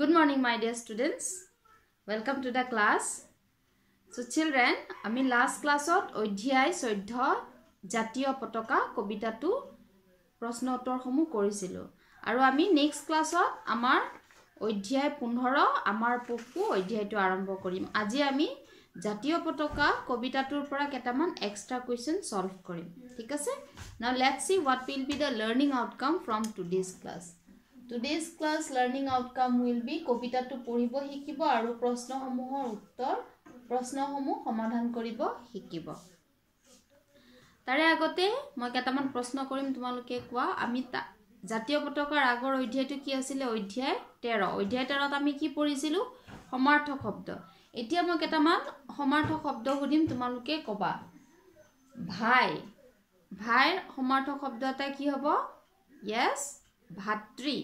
good morning my dear students welcome to the class so children ami last class ot odhyay 14 jatiya potoka kobita tu prashna uttor homu korisilu aru ami next class ot amar odhyay 15 amar poku odhyay tu arambho korim aji ami jatiya potoka kobita tur pora ketaman extra question solve korim thik ase now let's see what will be the learning outcome from today's class today's class learning outcome will be কবিতাটো পঢ়িব শিকিব আৰু প্ৰশ্নসমূহৰ উত্তৰ প্ৰশ্নসমূহ সমাধান কৰিব শিকিব তাৰে আগতে মই কেইটামান প্ৰশ্ন কৰিম তোমালোকে কোৱা আমি জাতীয় পতাকাৰ আগৰ অধ্যায়টো কি আছিলে অধ্যায় তেৰ অধ্যায় তেৰত আমি কি পঢ়িছিলোঁ সমাৰ্থক শব্দ এতিয়া মই কেইটামান সমাৰ্থক শব্দ সুধিম তোমালোকে ক'বা ভাই ভাইৰ সমাৰ্থক শব্দ এটা কি হ'ব য়েছ ভাতৃ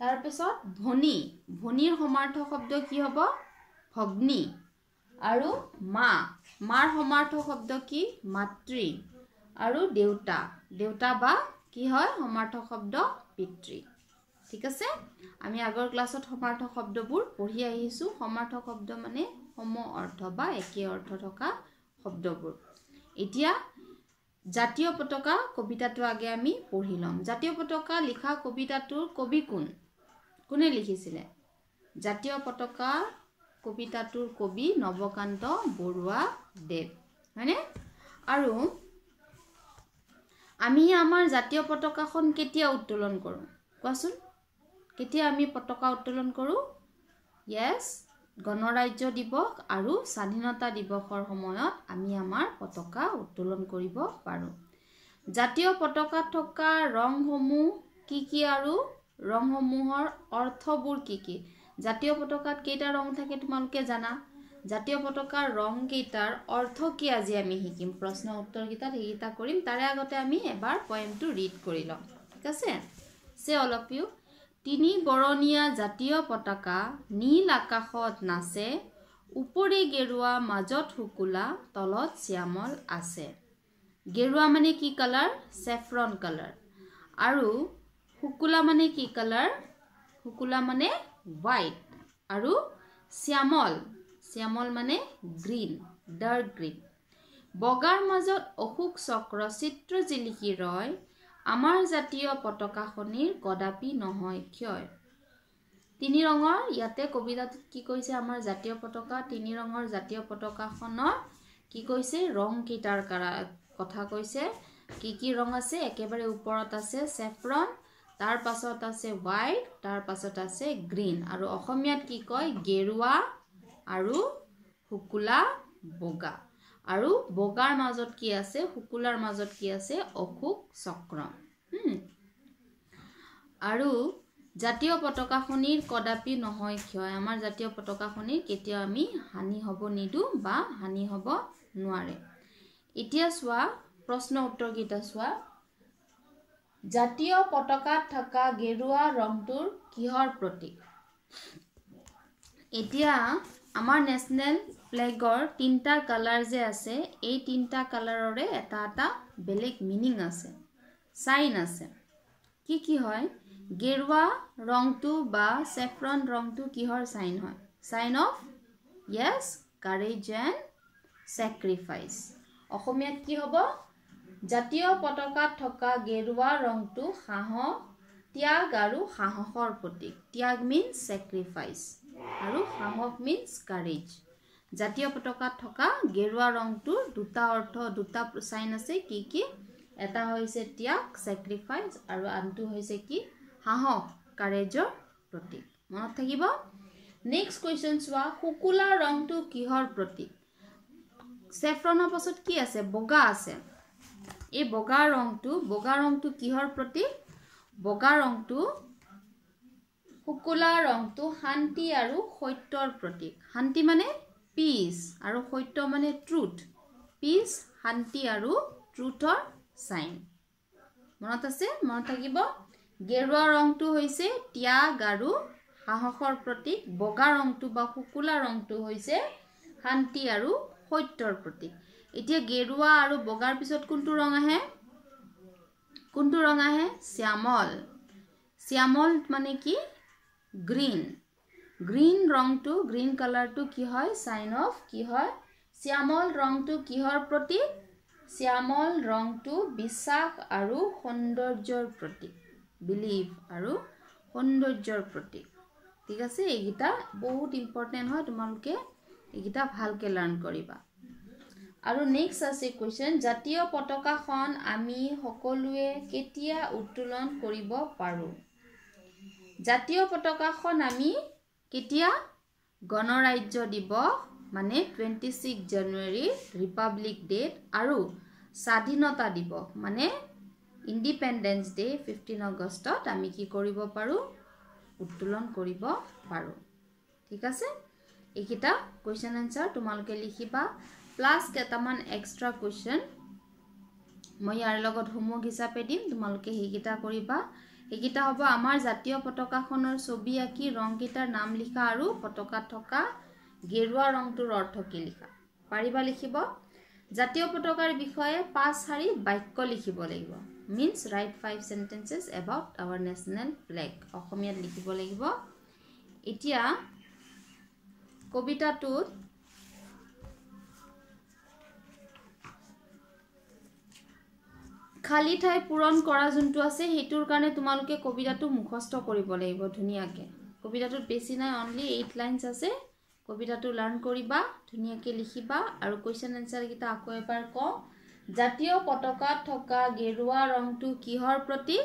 তাৰপিছত ভনী ভনীৰ সমাৰ্থক শব্দ কি হ'ব ভগ্নী আৰু মা মাৰ সমাৰ্থক শব্দ কি মাতৃ আৰু দেউতা দেউতা বা কি হয় সমাৰ্থক শব্দ পিতৃ ঠিক আছে আমি আগৰ ক্লাছত সমাৰ্থক শব্দবোৰ পঢ়ি আহিছোঁ সমাৰ্থক শব্দ মানে সম অৰ্থ বা একে অৰ্থ থকা শব্দবোৰ এতিয়া জাতীয় পতাকা কবিতাটো আগে আমি পঢ়ি ল'ম জাতীয় পতাকা লিখা কবিতাটোৰ কবি কোন কোনে লিখিছিলে জাতীয় পতাকা কবিতাটোৰ কবি নৱকান্ত বৰুৱা দেৱ হয়নে আৰু আমি আমাৰ জাতীয় পতাকাখন কেতিয়া উত্তোলন কৰোঁ কোৱাচোন কেতিয়া আমি পতাকা উত্তোলন কৰোঁ য়েছ গণৰাজ্য দিৱস আৰু স্বাধীনতা দিৱসৰ সময়ত আমি আমাৰ পতাকা উত্তোলন কৰিব পাৰোঁ জাতীয় পতাকাত থকা ৰংসমূহ কি কি আৰু ৰংসমূহৰ অৰ্থবোৰ কি কি জাতীয় পতাকাত কেইটা ৰং থাকে তোমালোকে জানা জাতীয় পতাকাৰ ৰংকেইটাৰ অৰ্থ কি আজি আমি শিকিম প্ৰশ্ন উত্তৰকেইটাত সেইকেইটা কৰিম তাৰে আগতে আমি এবাৰ পইমটো ৰিড কৰি ল'ম ঠিক আছে চে অলপ ইউ তিনি বৰণীয়া জাতীয় পতাকা নীল আকাশত নাচে উপৰি গেৰুৱা মাজত শুকুলা তলত শ্যামল আছে গেৰুৱা মানে কি কালাৰ চেফ্ৰন কালাৰ আৰু শুকুলা মানে কি কালাৰ শুকুলা মানে হোৱাইট আৰু শ্যামল শ্যামল মানে গ্ৰীণ ডাৰ্ক গ্ৰীণ বগাৰ মাজত অশোক চক্ৰ চিত্ৰ জিলিকি ৰয় আমাৰ জাতীয় পতাকাখনিৰ কদাপি নহয় ক্ষয় তিনি ৰঙৰ ইয়াতে কবিতাটোত কি কৈছে আমাৰ জাতীয় পতাকা তিনি ৰঙৰ জাতীয় পতাকাখনৰ কি কৈছে ৰংকেইটাৰ কাৰ কথা কৈছে কি কি ৰং আছে একেবাৰে ওপৰত আছে চেফ্ৰন তাৰ পাছত আছে হোৱাইট তাৰ পাছত আছে গ্ৰীণ আৰু অসমীয়াত কি কয় গেৰুৱা আৰু শুকুলা বগা আৰু বগাৰ মাজত কি আছে শুকুলাৰ মাজত কি আছে অশোক চক্ৰ আৰু জাতীয় পতাকাখনিৰ কদাপি নহয় ক্ষয় আমাৰ জাতীয় পতাকাখনিৰ কেতিয়াও আমি হানি হ'ব নিদিওঁ বা হানি হ'ব নোৱাৰে এতিয়া চোৱা প্ৰশ্ন উত্তৰকেইটা চোৱা জাতীয় পতাকাত থকা গেৰুৱা ৰংটোৰ কিহৰ প্ৰতীক এতিয়া আমাৰ নেশ্যনেল ফ্লেগৰ তিনিটা কালাৰ যে আছে এই তিনিটা কালাৰৰে এটা এটা বেলেগ মিনিং আছে চাইন আছে কি কি হয় গেৰুৱা ৰংটো বা চেফ্ৰন ৰংটো কিহৰ চাইন হয় চাইন অফ য়েছ কাৰেজ এণ্ড চেক্ৰিফাইচ অসমীয়াত কি হ'ব জাতীয় পতাকাত থকা গেৰুৱা ৰংটো সাহস ত্যাগ আৰু সাহসৰ প্ৰতীক ত্যাগ মিনছ ছেক্ৰিফাইচ আৰু সাহস মিনছ কাৰেজ জাতীয় পতাকাত থকা গেৰুৱা ৰংটোৰ দুটা অৰ্থ দুটা চাইন আছে কি কি এটা হৈছে ত্যাগ ছেক্ৰিফাইচ আৰু আনটো হৈছে কি সাহস কাৰেজৰ প্ৰতীক মনত থাকিব নেক্সট কুৱেশ্যন চোৱা শুকুলা ৰংটো কিহৰ প্ৰতীক ছেফ্ৰনৰ পাছত কি আছে বগা আছে এই বগা ৰংটো বগা ৰংটো কিহৰ প্ৰতীক বগা ৰংটো শুকুলা ৰংটো শান্তি আৰু সত্যৰ প্ৰতীক শান্তি মানে পিচ আৰু সত্য মানে ট্ৰুথ পিচ শান্তি আৰু ট্ৰুথৰ ছাইন মনত আছে মনত থাকিব গেৰুৱা ৰংটো হৈছে ত্যাগ আৰু সাহসৰ প্ৰতীক বগা ৰংটো বা শুকুলা ৰংটো হৈছে শান্তি আৰু সত্যৰ প্ৰতীক এতিয়া গেরুয়া আর বগার পিছত কোনটো রং আহে কোনটো রং আহে শ্যামল শ্যামল মানে কি গ্রিন গ্রিন রংটো গ্রিন কালারটো কি হয় সাইন অফ কি হয় শ্যামল রংটো কিহর প্রতি শ্যামল রংটো বিশ্বাস আর সৌন্দর্যর প্রতি বিলিভ আর সৌন্দর্যর প্রতি ঠিক আছে এইকটা বহুত ইম্পর্টেন্ট হয় তোমালকে এইকটা ভালকে লার্ন করবা আৰু নেক্সট আছে কুৱেশ্যন জাতীয় পতাকাখন আমি সকলোৱে কেতিয়া উত্তোলন কৰিব পাৰোঁ জাতীয় পতাকাখন আমি কেতিয়া গণৰাজ্য দিৱস মানে টুৱেণ্টি ছিক্স জানুৱাৰী ৰিপাব্লিক ডে'ত আৰু স্বাধীনতা দিৱস মানে ইণ্ডিপেণ্ডেঞ্চ ডে' ফিফটিন আগষ্টত আমি কি কৰিব পাৰোঁ উত্তোলন কৰিব পাৰোঁ ঠিক আছে এইকেইটা কুৱেশ্যন এনচাৰ তোমালোকে লিখিবা প্লাস কেটামান এক্সট্রা কুয়েশন মই ইয়ার লগত হোমওয়ার্ক হিসাবে দিম তোমালকে হেকিটা করিবা হেকিটা হবো আমার জাতীয় পতাকাখনের ছবি আঁকি রংকিটার নাম লিখা আর পতাকা থকা গেরুয়া রংটোর অর্থ কি লিখা পারিবা লিখিব জাতীয় পতাকার বিষয়ে পাঁচ সারি বাক্য লিখিব লাগিব means write five sentences about our national flag লিখিব লাগিব এতিয়া কবিতাটোত খালী ঠাই পূৰণ কৰা যোনটো আছে সেইটোৰ কাৰণে তোমালোকে কবিতাটো মুখস্থ কৰিব লাগিব ধুনীয়াকৈ কবিতাটোত বেছি নাই অনলি এইট লাইনছ আছে কবিতাটো লাৰ্ণ কৰিবা ধুনীয়াকৈ লিখিবা আৰু কুৱেশ্যন এনচাৰকেইটা আকৌ এবাৰ কওঁ জাতীয় পতাকাত থকা গেৰুৱা ৰংটো কিহৰ প্ৰতি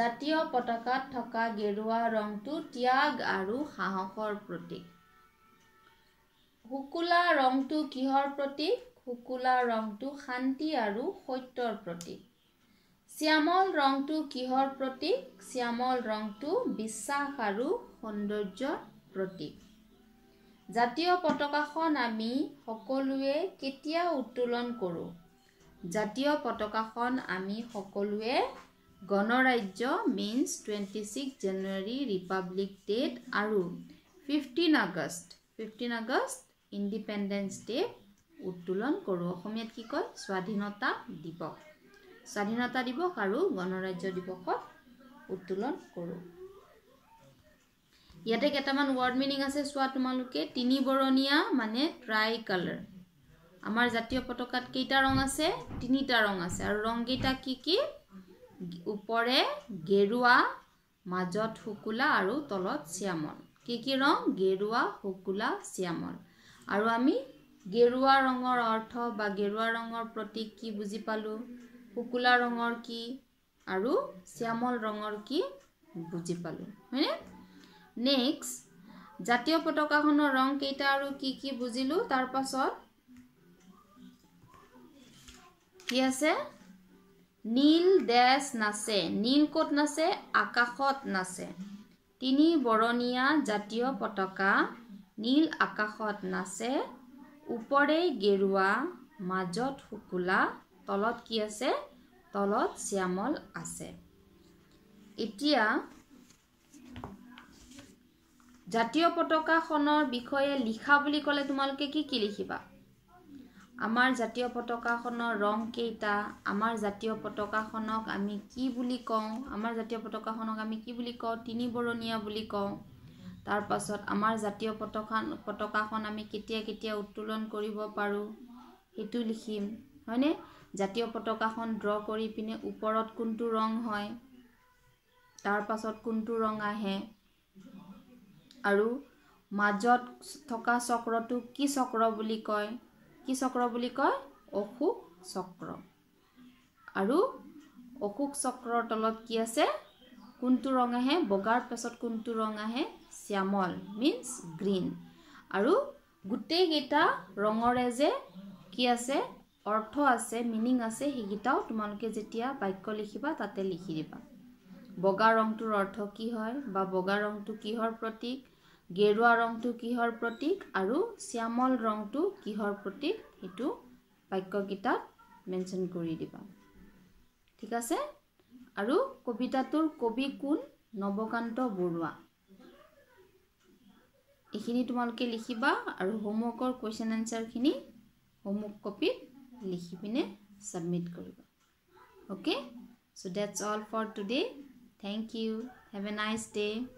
জাতীয় পতাকাত থকা গেৰুৱা ৰংটো ত্যাগ আৰু সাহসৰ প্ৰতীক শুকুলা ৰংটো কিহৰ প্ৰতীক শুকুলা ৰংটো শান্তি আৰু সত্যৰ প্ৰতীক শ্যামল ৰংটো কিহৰ প্ৰতীক শ্যামল ৰংটো বিশ্বাস আৰু সৌন্দৰ্যৰ প্ৰতীক জাতীয় পতাকাখন আমি সকলোৱে কেতিয়া উত্তোলন কৰোঁ জাতীয় পতাকাখন আমি সকলোৱে গণৰাজ্য means twenty six January republic ডে'ত আৰু fifteen August fifteen August independence day' উত্তোলন কৰোঁ অসমীয়াত কি কয় স্বাধীনতা দিৱস স্বাধীনতা দিৱস আৰু গণৰাজ্য দিৱসত উত্তোলন কৰোঁ ইয়াতে কেইটামান ৱৰ্ড মিনিং আছে চোৱা তোমালোকে তিনিবৰণীয়া মানে ট্ৰাই কালাৰ আমাৰ জাতীয় পতাকাত কেইটা ৰং আছে তিনিটা ৰং আছে আৰু ৰংকেইটা কি কি ওপৰে গেৰুৱা মাজত শুকুলা আৰু তলত চিয়ামল কি কি ৰং গেৰুৱা শুকুলা চিয়ামল আৰু আমি গেৰুৱা ৰঙৰ অৰ্থ বা গেৰুৱা ৰঙৰ প্ৰতীক কি বুজি পালোঁ শুকুলা ৰঙৰ কি আৰু শ্যামল ৰঙৰ কি বুজি পালোঁ হয়নে নেক্সট জাতীয় পতাকাখনৰ ৰং কেইটা আৰু কি কি বুজিলোঁ তাৰপাছত কি আছে নীল ডেচ নাচে নীল ক'ত নাচে আকাশত নাচে তিনি বৰণীয়া জাতীয় পতাকা নীল আকাশত নাচে ওপৰে গেৰুৱা মাজত শুকুলা তলত কি আছে তলত শ্যামল আছে এতিয়া জাতীয় পতাকাখনৰ বিষয়ে লিখা বুলি ক'লে তোমালোকে কি কি লিখিবা আমাৰ জাতীয় পতাকাখনৰ ৰং কেইটা আমাৰ জাতীয় পতাকাখনক আমি কি বুলি কওঁ আমাৰ জাতীয় পতাকাখনক আমি কি বুলি কওঁ তিনিবৰণীয়া বুলি কওঁ তাৰপাছত আমাৰ জাতীয় পতাকা পতাকাখন আমি কেতিয়া কেতিয়া উত্তোলন কৰিব পাৰোঁ সেইটো লিখিম হয়নে জাতীয় পতাকাখন ড্ৰ কৰি পিনে ওপৰত কোনটো ৰং হয় তাৰপাছত কোনটো ৰং আহে আৰু মাজত থকা চক্ৰটো কি চক্ৰ বুলি কয় কি চক্ৰ বুলি কয় অশোক চক্ৰ আৰু অশোক চক্ৰৰ তলত কি আছে কোনটো ৰং আহে বগাৰ পাছত কোনটো ৰং আহে শ্যামল মিনছ গ্ৰীণ আৰু গোটেইকেইটা ৰঙৰে যে কি আছে অৰ্থ আছে মিনিং আছে সেইকেইটাও তোমালোকে যেতিয়া বাক্য লিখিবা তাতে লিখি দিবা বগা ৰংটোৰ অৰ্থ কি হয় বা বগা ৰংটো কিহৰ প্ৰতীক গেৰুৱা ৰংটো কিহৰ প্ৰতীক আৰু শ্যামল ৰংটো কিহৰ প্ৰতীক সেইটো বাক্যকেইটাত মেনশ্যন কৰি দিবা ঠিক আছে আৰু কবিতাটোৰ কবি কোন নৱকান্ত বৰুৱা এইখিনি তোমালোকে লিখিবা আৰু হোমৱৰ্কৰ কুৱেশ্যন এনচাৰখিনি হোমৱৰ্ক কপিত লিখি পিনে ছাবমিট কৰিব okay so' that's all for today thank you have a nice day'